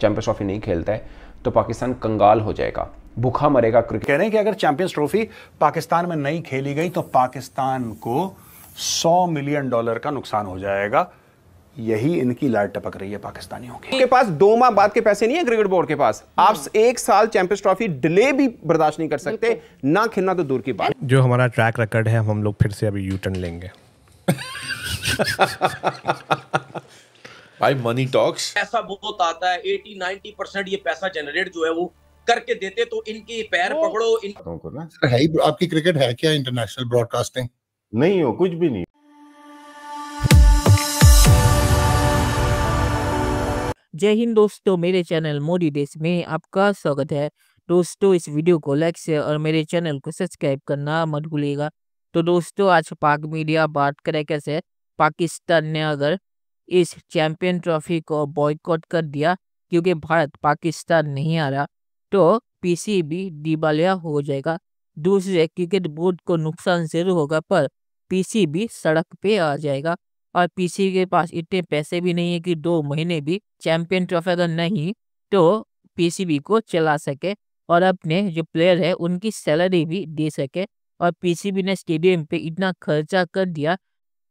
Champions trophy नहीं खेलता है तो पाकिस्तान कंगाल हो जाएगा भूखा मरेगा क्रिकेट कह रहे हैं कि अगर चैंपियंस ट्रॉफी पाकिस्तान में नहीं खेली गई तो पाकिस्तान को 100 मिलियन डॉलर का नुकसान हो जाएगा यही इनकी लाइट टपक रही है पाकिस्तानियों की के पास दो माह बाद के पैसे नहीं है क्रिकेट बोर्ड के पास आप एक साल चैंपियंस ट्रॉफी डिले भी बर्दाश्त नहीं कर सकते ना खेलना तो दूर की बात जो हमारा ट्रैक रिकॉर्ड है हम लोग फिर से अभी यू टर्न लेंगे भाई मनी टॉक्स पैसा बहुत आता है 80 90 परसेंट ये पैसा जनरेट जो है वो करके देते तो इनके पैर पकड़ो इन है ही आपकी क्रिकेट है क्या इंटरनेशनल ब्रॉडकास्टिंग नहीं हो कुछ भी नहीं जय हिंद दोस्तों मेरे चैनल मोदी देश में आपका स्वागत है दोस्तों इस वीडियो को लाइक से और मेरे चैनल को सब्सक्राइब करना मत भूलिएगा तो दोस्तों आज पाक मीडिया बात करें कैसे पाकिस्तान ने अगर इस चैंपियन ट्रॉफी को बॉयकॉट कर दिया क्योंकि भारत पाकिस्तान नहीं आ रहा तो पीसीबी दिवालिया हो जाएगा दूसरे क्रिकेट बोर्ड को नुकसान जरूर होगा पर पीसीबी सड़क पे आ जाएगा और पीसीबी के पास इतने पैसे भी नहीं है कि दो महीने भी चैंपियन ट्रॉफी अगर नहीं तो पीसीबी को चला सके और अपने जो प्लेयर है उनकी सैलरी भी दे सके और पीसीबी ने स्टेडियम पे इतना खर्चा कर दिया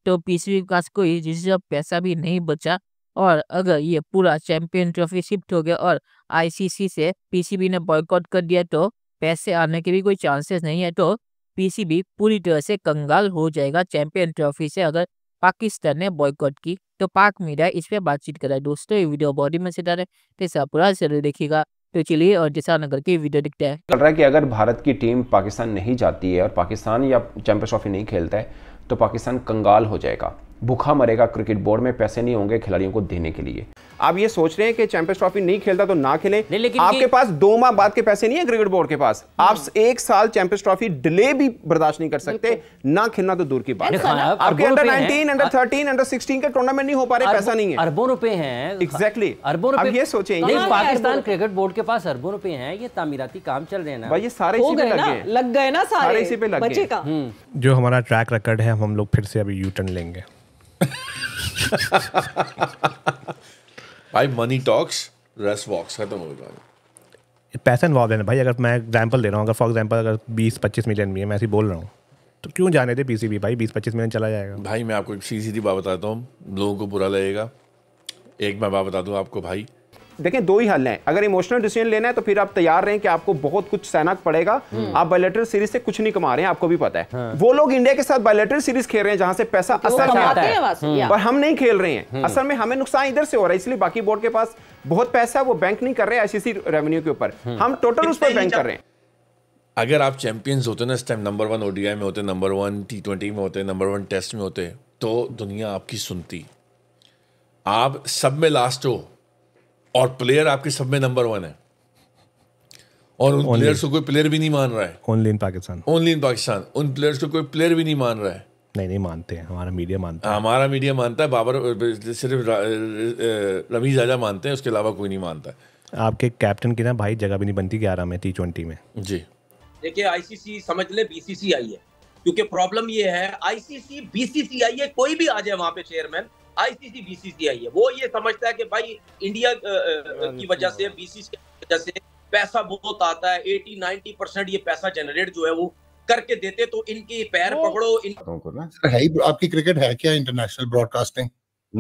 तो पीसीबी का कोई जिससे पैसा भी नहीं बचा और अगर ये पूरा चैंपियन ट्रॉफी शिफ्ट हो गया और आईसीसी से पीसीबी ने बॉयकॉट कर दिया तो पैसे आने के भी कोई चांसेस नहीं है तो पीसीबी पूरी तरह से कंगाल हो जाएगा चैंपियन ट्रॉफी से अगर पाकिस्तान ने बॉयकॉट की तो पाक मीडिया इस पर बातचीत कर रहा है दोस्तों ये वीडियो बॉडी में से डाले जैसा पूरा जरूर देखेगा तो चलिए और जैसा नगर की वीडियो दिखता है चल रहा है कि अगर भारत की टीम पाकिस्तान नहीं जाती है और पाकिस्तान या चैंपियंस ट्रॉफी नहीं खेलता है तो पाकिस्तान कंगाल हो जाएगा भूखा मरेगा क्रिकेट बोर्ड में पैसे नहीं होंगे खिलाड़ियों को देने के लिए आप ये सोच रहे हैं कि चैंपियंस ट्रॉफी नहीं खेलता तो ना खेले लेकिन आपके पास दो माह बाद के पैसे नहीं है क्रिकेट बोर्ड के पास हाँ। आप एक साल चैंपियंस ट्रॉफी डिले भी बर्दाश्त नहीं कर सकते ना खेलना तो दूर की बात आपके under nineteen under thirteen under sixteen के टूर्नामेंट नहीं हो पा रहे पैसा नहीं है अरबों रुपए हैं एग्जैक्टली अरबों रुपए ये सोचे पाकिस्तान क्रिकेट बोर्ड के पास अरबों रुपए हैं ये तामीराती काम चल रहे हैं भाई ये सारे इसी पे लग लग गए ना सारे इसी पे लग गए जो हमारा ट्रैक रिकॉर्ड है हम लोग फिर से अभी यू टर्न लेंगे भाई मनी टॉक्स रेस वॉक्स खत्म हो गया पैसा इन्वॉल्व है भाई अगर मैं एग्जाम्पल दे रहा हूँ अगर फॉर एग्जाम्पल अगर बीस पच्चीस मिलियन भी है मैं ऐसी बोल रहा हूँ तो क्यों जाने दे पी भाई बीस पच्चीस मिलियन चला जाएगा भाई मैं आपको एक सीधी सीधी बात बताता हूँ लोगों को बुरा लगेगा एक मैं बात बता दूँ आपको भाई देखें दो ही हल हैं अगर इमोशनल डिसीजन लेना है तो फिर आप तैयार रहें कि आपको बहुत कुछ सहना पड़ेगा हम्म। आप बायोलेटरल सीरीज से कुछ नहीं कमा रहे हैं आपको भी पता है हाँ। वो लोग इंडिया के साथ बायोलेटरल सीरीज खेल रहे हैं जहां से पैसा तो असर आता है पर हम नहीं खेल रहे हैं हम्म। असल में हमें नुकसान इधर से हो रहा है इसलिए बाकी बोर्ड के पास बहुत पैसा है वो बैंक नहीं कर रहे आईसीसी रेवेन्यू के ऊपर हम्म। हम टोटल उस पर बैंक कर रहे हैं अगर आप चैंपियंस होते ना इस टाइम नंबर वन ओडीआई में होते नंबर वन टी ट्वेंटी में होते नंबर वन टेस्ट में होते तो दुनिया आपकी सुनती आप सब में लास्ट हो और प्लेयर आपके सब में नंबर वन है और उन प्लेयर्स को कोई प्लेयर भी नहीं मान रहा है only in Pakistan only in Pakistan उन प्लेयर्स को कोई प्लेयर भी नहीं मान रहा है नहीं नहीं मानते हैं हमारा मीडिया मानता है हमारा मीडिया मानता है बाबर सिर्फ रमीज राजा मानते हैं उसके अलावा कोई नहीं मानता आपके कैप्टन की ना भाई जगह भी नहीं बनती ग्यारह में टी ट्वेंटी में जी देखिए आईसीसी समझ ले बीसीसीआई है क्योंकि प्रॉब्लम ये है आईसीसी बीसीसीआई है कोई भी आ जाए वहां पे चेयरमैन आईसीसी बीसीसीआई है वो ये समझता है कि भाई इंडिया हाँ, की वजह से बीसीसीआई की वजह से पैसा बहुत आता है एटी नाइनटी परसेंट ये पैसा जनरेट जो है वो करके देते तो इनके पैर पकड़ो इन... तो है आपकी क्रिकेट है क्या इंटरनेशनल ब्रॉडकास्टिंग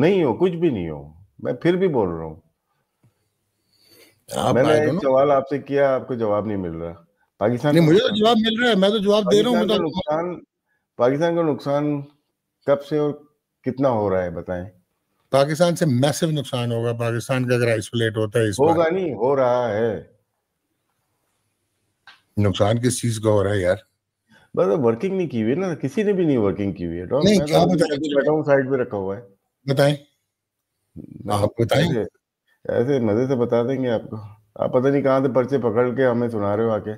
नहीं हो कुछ भी नहीं हो मैं फिर भी बोल रहा हूँ मैंने एक सवाल आपसे किया आपको जवाब नहीं मिल रहा पाकिस्तान नहीं मुझे तो जवाब मिल रहा है मैं तो जवाब दे रहा हूँ नुकसान पाकिस्तान का नुकसान कब से और कितना हो रहा है बताएं पाकिस्तान से मैसिव नुकसान होगा पाकिस्तान का अगर आइसोलेट होता है इस होगा नहीं हो रहा है नुकसान किस चीज का हो रहा है यार बस वर्किंग नहीं की हुई ना किसी ने भी नहीं वर्किंग की हुई है नहीं क्या तो बैठा हूँ साइड में रखा हुआ है बताएं आप बताएं ऐसे मजे से बता देंगे आपको आप पता नहीं कहाँ से पर्चे पकड़ के हमें सुना रहे हो आके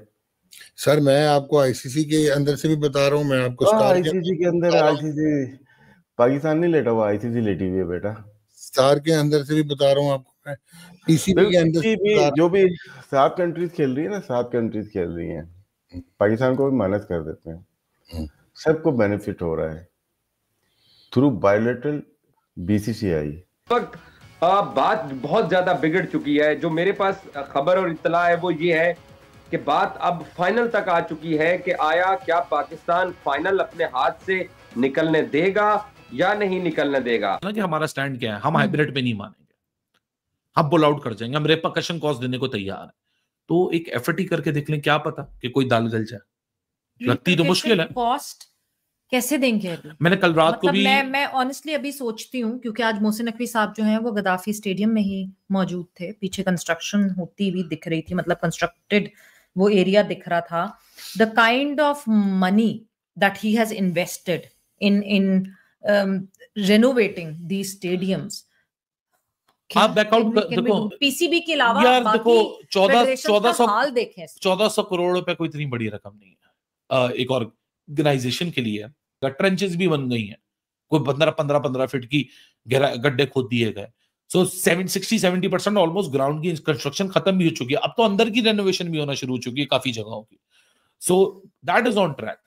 सर मैं आपको आईसीसी के अंदर से भी बता रहा हूँ मैं आपको आईसीसी के अंदर आईसीसी पाकिस्तान नहीं लेटा हुआ आईसीसी लेटी हुई है बेटा स्टार के अंदर से भी बता रहा हूँ आपको मैं पीसीबी के अंदर भी, जो भी सात कंट्रीज खेल रही है ना सात कंट्रीज खेल रही है पाकिस्तान को भी माइनस कर देते हैं हम्म। सबको बेनिफिट हो रहा है थ्रू बायोलेटरल बीसीसीआई वक्त बात बहुत ज्यादा बिगड़ चुकी है जो मेरे पास खबर और इतला है वो ये है कि बात अब फाइनल तक आ चुकी है कि आया क्या पाकिस्तान फाइनल अपने हाथ से निकलने देगा या नहीं निकलने देगा ना कि हमारा स्टैंड क्या है हम हाइब्रिड पे नहीं मानेंगे हम बुल आउट कर जाएंगे हम रेपकशन कॉज देने को तैयार है तो एक एफर्ट करके देख लें क्या पता कि कोई दाल गल जाए लगती तो मुश्किल है कॉस्ट कैसे देंगे अभी मैंने कल रात मतलब को भी मैं मैं ऑनेस्टली अभी सोचती हूँ क्योंकि आज मोहसिन नकवी साहब जो हैं वो गदाफी स्टेडियम में ही मौजूद थे पीछे कंस्ट्रक्शन होती हुई दिख रही थी मतलब कंस्ट्रक्टेड वो एरिया दिख रहा था the kind of money that he has invested in in um, renovating these stadiums. आप बैकआउट देखो पीसीबी के अलावा यार देखो चौदह चौदह सौ चौदह सौ करोड़ रुपए कोई इतनी बड़ी रकम नहीं है एक ऑर्गेनाइजेशन के लिए ट्रेंचेस भी बन गई हैं कोई पंद्रह पंद्रह पंद्रह फीट की गहरा गड्ढे खोद दिए गए so seven sixty seventy percent almost ground की कंस्ट्रक्शन खत्म भी हो चुकी है अब तो अंदर की रेनोवेशन भी होना शुरू हो चुकी है काफी जगहों की so that is on track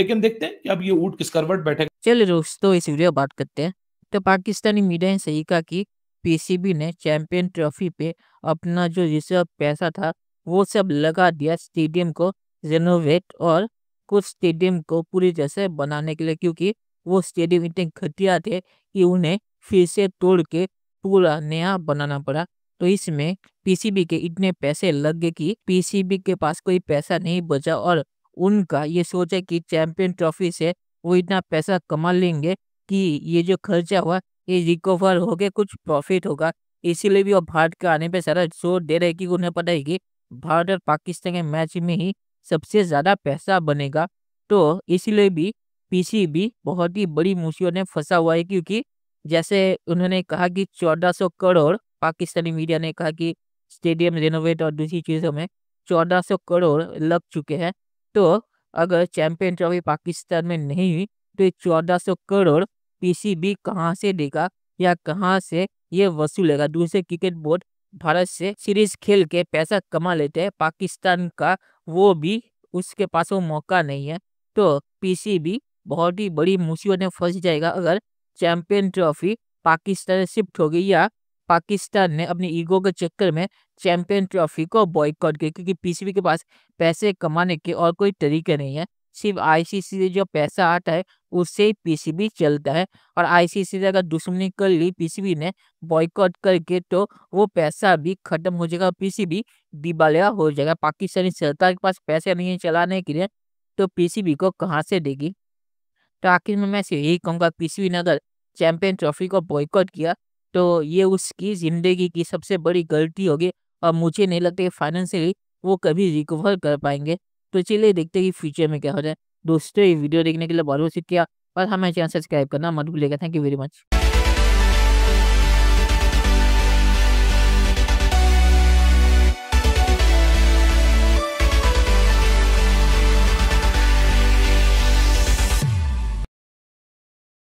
लेकिन देखते हैं कि अब ये ऊट किस करवट बैठेगा चलिए दोस्तों इस वीडियो बात करते हैं तो पाकिस्तानी मीडिया ने सही कहा कि पीसीबी ने चैंपियन ट्रॉफी पे अपना जो रिजर्व पैसा था वो सब लगा दिया स्टेडियम को रेनोवेट और कुछ स्टेडियम को पूरी तरह से बनाने के लिए क्योंकि वो स्टेडियम इतने घटिया थे कि उन्हें फिर से तोड़ के पूरा नया बनाना पड़ा तो इसमें पीसीबी के इतने पैसे लग गए कि पीसीबी के पास कोई पैसा नहीं बचा और उनका ये सोचा कि चैंपियन ट्रॉफी से वो इतना पैसा कमा लेंगे कि ये जो खर्चा हुआ ये रिकवर होके कुछ प्रॉफिट होगा इसीलिए भी वो भारत के आने पे सारा जोर दे रहे कि उन्हें पता है कि भारत और पाकिस्तान के मैच में ही सबसे ज़्यादा पैसा बनेगा तो इसीलिए भी पीसीबी बहुत ही बड़ी मुसीबत में फंसा हुआ है क्योंकि जैसे उन्होंने कहा कि 1400 करोड़ पाकिस्तानी मीडिया ने कहा कि स्टेडियम रेनोवेट और दूसरी चीज़ों में 1400 करोड़ लग चुके हैं तो अगर चैंपियन ट्रॉफी पाकिस्तान में नहीं हुई तो चौदह सौ करोड़ पीसीबी कहाँ से देगा या कहाँ से ये वसूलेगा दूसरे क्रिकेट बोर्ड भारत से सीरीज खेल के पैसा कमा लेते हैं पाकिस्तान का वो भी उसके पास वो मौका नहीं है तो पीसीबी बहुत ही बड़ी मुसीबत में फंस जाएगा अगर चैंपियन ट्रॉफी पाकिस्तान शिफ्ट होगी या पाकिस्तान ने अपने ईगो के चक्कर में चैंपियन ट्रॉफी को बॉयकॉट किया क्योंकि पीसीबी के पास पैसे कमाने के और कोई तरीके नहीं है सिर्फ आईसीसी से जो पैसा आता है उससे ही पीसीबी चलता है और आईसीसी से अगर दुश्मनी कर ली पीसीबी ने बॉयकॉट करके तो वो पैसा भी खत्म हो जाएगा पीसीबी दिवालिया हो जाएगा पाकिस्तानी सरकार के पास पैसे नहीं है चलाने के लिए तो पीसीबी को कहाँ से देगी तो आखिर में मैं यही कहूँगा पीसीबी ने अगर चैंपियन ट्रॉफी को बॉयकॉट किया तो ये उसकी ज़िंदगी की सबसे बड़ी गलती होगी और मुझे नहीं लगता कि फाइनेंशियली वो कभी रिकवर कर पाएंगे तो चलिए देखते हैं कि फ्यूचर में क्या हो जाए दोस्तों ये वीडियो देखने के लिए बहुत बहुत शुक्रिया और हमें चैनल सब्सक्राइब करना मत भूलिएगा थैंक यू वेरी मच